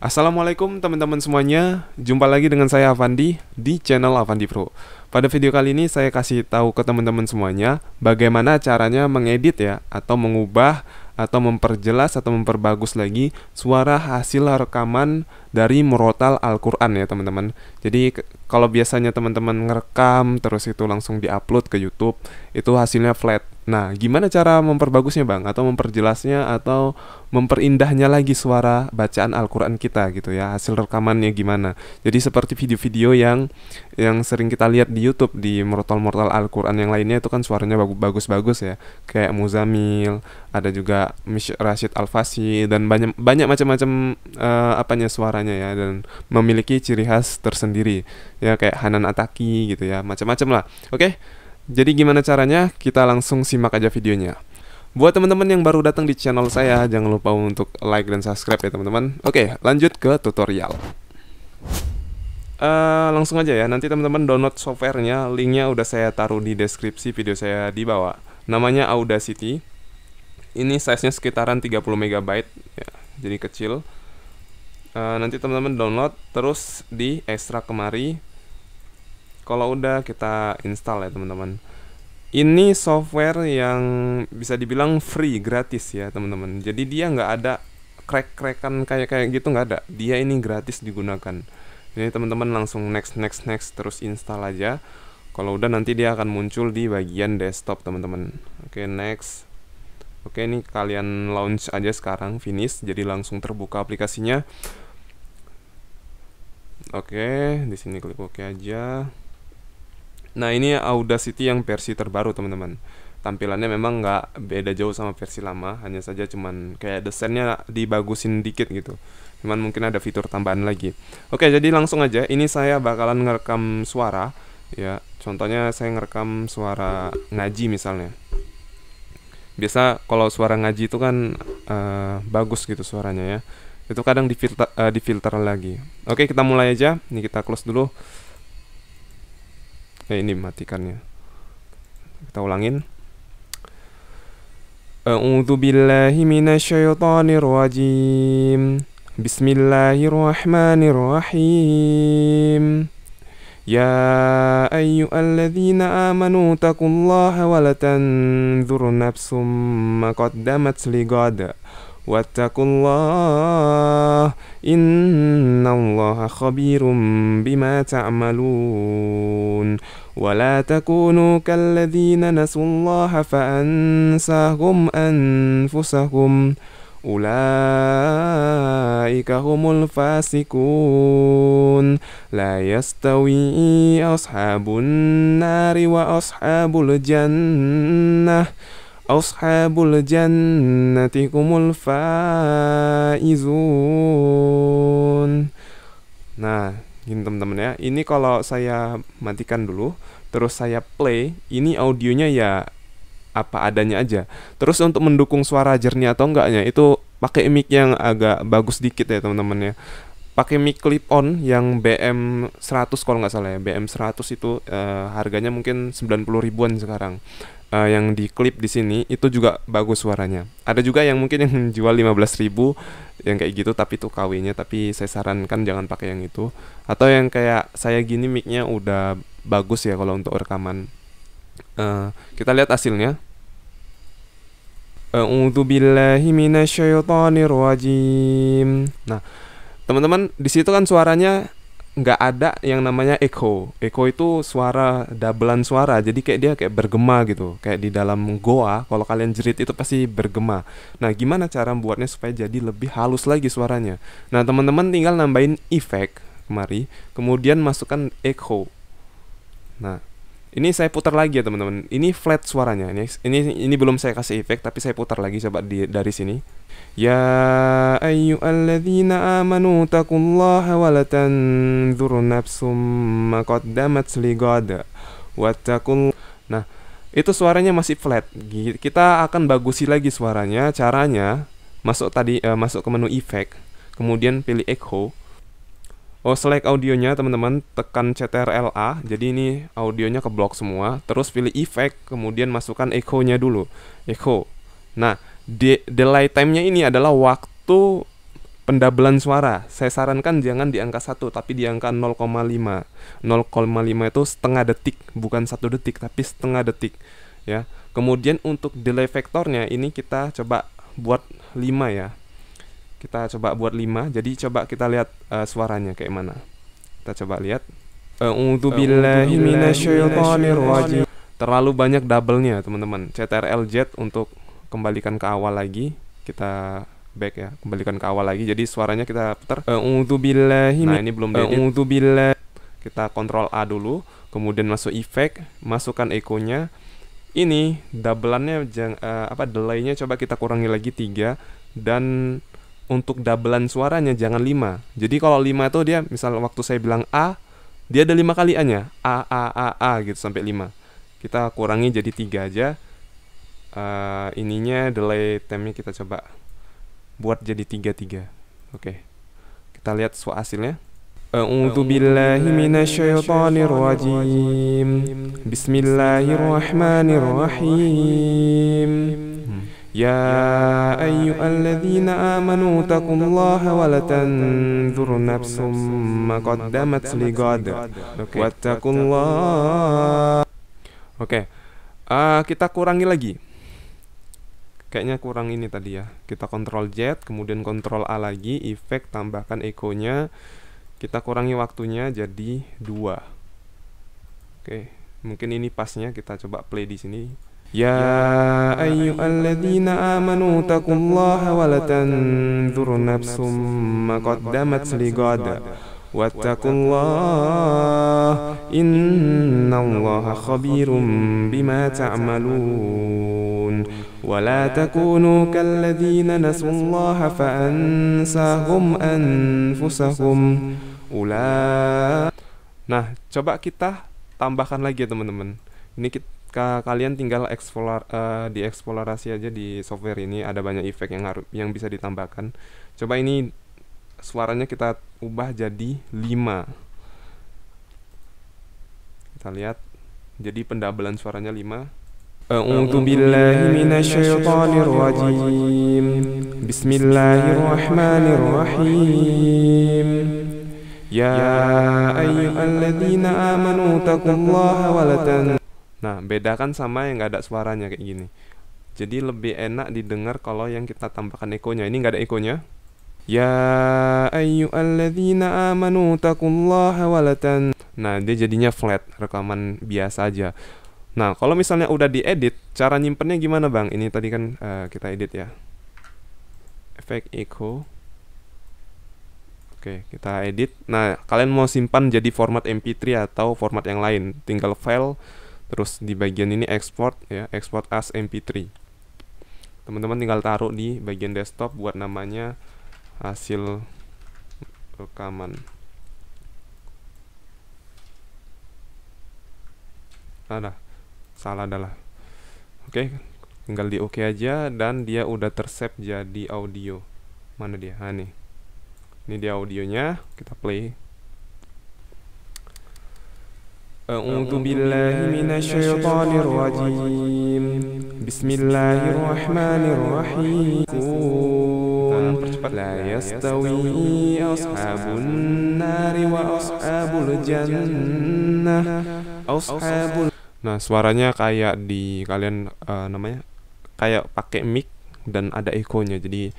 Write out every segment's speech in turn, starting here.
Assalamualaikum teman-teman semuanya, jumpa lagi dengan saya Avandi di channel Avandi Pro. Pada video kali ini saya kasih tahu ke teman-teman semuanya bagaimana caranya mengedit ya atau mengubah atau memperjelas atau memperbagus lagi suara hasil rekaman dari murotal Al-Quran ya teman-teman Jadi kalau biasanya teman-teman ngerekam terus itu langsung diupload ke Youtube Itu hasilnya flat Nah gimana cara memperbagusnya bang atau memperjelasnya atau memperindahnya lagi suara bacaan Al-Quran kita gitu ya Hasil rekamannya gimana Jadi seperti video-video yang yang sering kita lihat di Youtube di murotal-murotal Al-Quran yang lainnya itu kan suaranya bagus-bagus ya Kayak Muzamil, ada juga Rashid Al-Fasi dan banyak banyak macam-macam uh, apanya suara biasanya ya dan memiliki ciri khas tersendiri ya kayak Hanan Ataki gitu ya macam-macam lah oke jadi gimana caranya kita langsung simak aja videonya buat teman-teman yang baru datang di channel saya jangan lupa untuk like dan subscribe ya teman-teman oke lanjut ke tutorial Uh, langsung aja ya nanti teman-teman download softwarenya linknya udah saya taruh di deskripsi video saya di bawah namanya Audacity ini size nya sekitaran 30 MB ya, jadi kecil Eh, nanti teman-teman download terus di ekstrak kemari kalau udah kita install ya teman-teman ini software yang bisa dibilang free gratis ya teman-teman jadi dia nggak ada crack-crackan kayak kayak gitu nggak ada dia ini gratis digunakan jadi teman-teman langsung next next next terus install aja kalau udah nanti dia akan muncul di bagian desktop teman-teman oke okay, next Oke, ini kalian launch aja sekarang finish jadi langsung terbuka aplikasinya. Oke, di sini klik oke aja. Nah, ini Audacity yang versi terbaru, teman-teman. Tampilannya memang nggak beda jauh sama versi lama, hanya saja cuman kayak desainnya dibagusin dikit gitu. Cuman mungkin ada fitur tambahan lagi. Oke, jadi langsung aja. Ini saya bakalan ngerekam suara ya. Contohnya saya ngerekam suara ngaji misalnya biasa kalau suara ngaji itu kan uh, bagus gitu suaranya ya itu kadang difilter uh, difilter lagi oke kita mulai aja ini kita close dulu ya ini matikannya kita ulangin A'udzu billahi minasyaitonir rajim Bismillahirrahmanirrahim يا أيها الذين آمنوا اتقوا الله ولا تنذر نفس ما قدمت لغد واتقوا الله إن الله خبير بما تعملون ولا تكونوا كالذين نسوا الله فأنساهم أنفسهم Ulaika humul fasikun La yastawi ashabun nari wa ashabul jannah Ashabul jannati humul faizun Nah, gini teman-teman ya Ini kalau saya matikan dulu Terus saya play Ini audionya ya apa adanya aja. Terus untuk mendukung suara jernih atau enggaknya itu pakai mic yang agak bagus dikit ya teman-teman ya. Pakai mic clip on yang BM 100 kalau nggak salah ya. BM 100 itu uh, harganya mungkin 90 ribuan sekarang. Uh, yang di clip di sini itu juga bagus suaranya. Ada juga yang mungkin yang jual 15 ribu yang kayak gitu tapi itu kawinnya tapi saya sarankan jangan pakai yang itu atau yang kayak saya gini mic-nya udah bagus ya kalau untuk rekaman uh, kita lihat hasilnya A'udzubillahi Nah, teman-teman, di situ kan suaranya nggak ada yang namanya echo. Echo itu suara doublean suara, jadi kayak dia kayak bergema gitu. Kayak di dalam goa, kalau kalian jerit itu pasti bergema. Nah, gimana cara membuatnya supaya jadi lebih halus lagi suaranya? Nah, teman-teman tinggal nambahin efek kemari, kemudian masukkan echo. Nah, ini saya putar lagi ya teman-teman. Ini flat suaranya. Ini ini ini belum saya kasih efek tapi saya putar lagi coba di, dari sini. Ya ayyuhalladzina amanu taqullaha wa la tanzur nafsum ma qaddamat ligad. Wattaqul Nah, itu suaranya masih flat. Kita akan bagusi lagi suaranya. Caranya masuk tadi uh, masuk ke menu efek, kemudian pilih echo. Oh, select audionya teman-teman, tekan CTRL A. Jadi ini audionya keblok semua, terus pilih effect, kemudian masukkan echo-nya dulu. Echo. Nah, de delay time-nya ini adalah waktu pendabelan suara. Saya sarankan jangan di angka 1 tapi di angka 0,5. 0,5 itu setengah detik, bukan satu detik tapi setengah detik ya. Kemudian untuk delay vektornya ini kita coba buat 5 ya kita coba buat 5 jadi coba kita lihat uh, suaranya kayak mana kita coba lihat terlalu banyak double-nya teman-teman CTRL Z untuk kembalikan ke awal lagi kita back ya kembalikan ke awal lagi jadi suaranya kita putar untuk nah ini belum diedit bila kita kontrol A dulu kemudian masuk efek masukkan ekonya ini double jang, uh, apa delay-nya coba kita kurangi lagi tiga dan untuk doublean suaranya jangan 5. Jadi kalau 5 itu dia misal waktu saya bilang A, dia ada 5 kali A-nya. A A A A gitu sampai 5. Kita kurangi jadi 3 aja. Uh, ininya delay time-nya kita coba buat jadi 3 3. Oke. Okay. Kita lihat suara hasilnya. أعوذ بالله من الشيطان الرجيم يا أيها الذين آمنوا اتقوا الله ولتنظر نفس ما قدمت لغد واتقوا الله Oke, okay. Eh, kita kurangi lagi. Kayaknya kurang ini tadi ya. Kita kontrol Z, kemudian kontrol A lagi, efek tambahkan ekonya. Kita kurangi waktunya jadi dua. Oke, mungkin ini pasnya kita coba play di sini. يا أيها الذين آمنوا اتقوا الله ولا تنذر نفس ما قدمت لغد واتقوا الله إن الله خبير بما تعملون ولا تكونوا كالذين نسوا الله فأنساهم أنفسهم أولئك Nah, coba kita tambahkan lagi ya teman-teman. Ini kita ka kalian tinggal eksplor uh, eh, eksplorasi aja di software ini ada banyak efek yang harus yang bisa ditambahkan coba ini suaranya kita ubah jadi 5 kita lihat jadi pendabelan suaranya 5 أعوذ بالله من الشيطان amanu بسم الله الرحمن Nah, bedakan sama yang nggak ada suaranya kayak gini. Jadi lebih enak didengar kalau yang kita tambahkan ekonya. Ini nggak ada ekonya. Ya alladzina amanu takullah walatan. Nah, dia jadinya flat, rekaman biasa aja. Nah, kalau misalnya udah diedit, cara nyimpennya gimana, Bang? Ini tadi kan uh, kita edit ya. Efek echo. Oke, kita edit. Nah, kalian mau simpan jadi format MP3 atau format yang lain, tinggal file terus di bagian ini export ya export as mp3 teman-teman tinggal taruh di bagian desktop buat namanya hasil rekaman ada salah adalah oke tinggal di oke aja dan dia udah tersep jadi audio mana dia nah, nih ini dia audionya kita play أعوذ بالله من الشيطان الرجيم بسم الله الرحمن الرحيم لا يستوي أصحاب النار وأصحاب الجنة أصحاب Nah suaranya kayak di kalian uh, namanya kayak pakai mic dan ada echo-nya jadi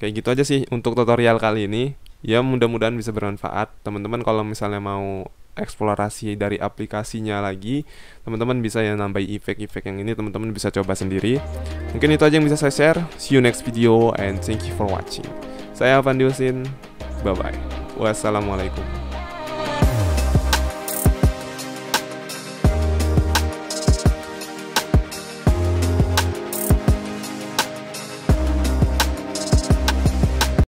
kayak gitu aja sih untuk tutorial kali ini ya mudah-mudahan bisa bermanfaat teman-teman kalau misalnya mau eksplorasi dari aplikasinya lagi teman-teman bisa ya nambahi efek-efek yang ini teman-teman bisa coba sendiri mungkin itu aja yang bisa saya share see you next video and thank you for watching saya Van Diosin bye bye wassalamualaikum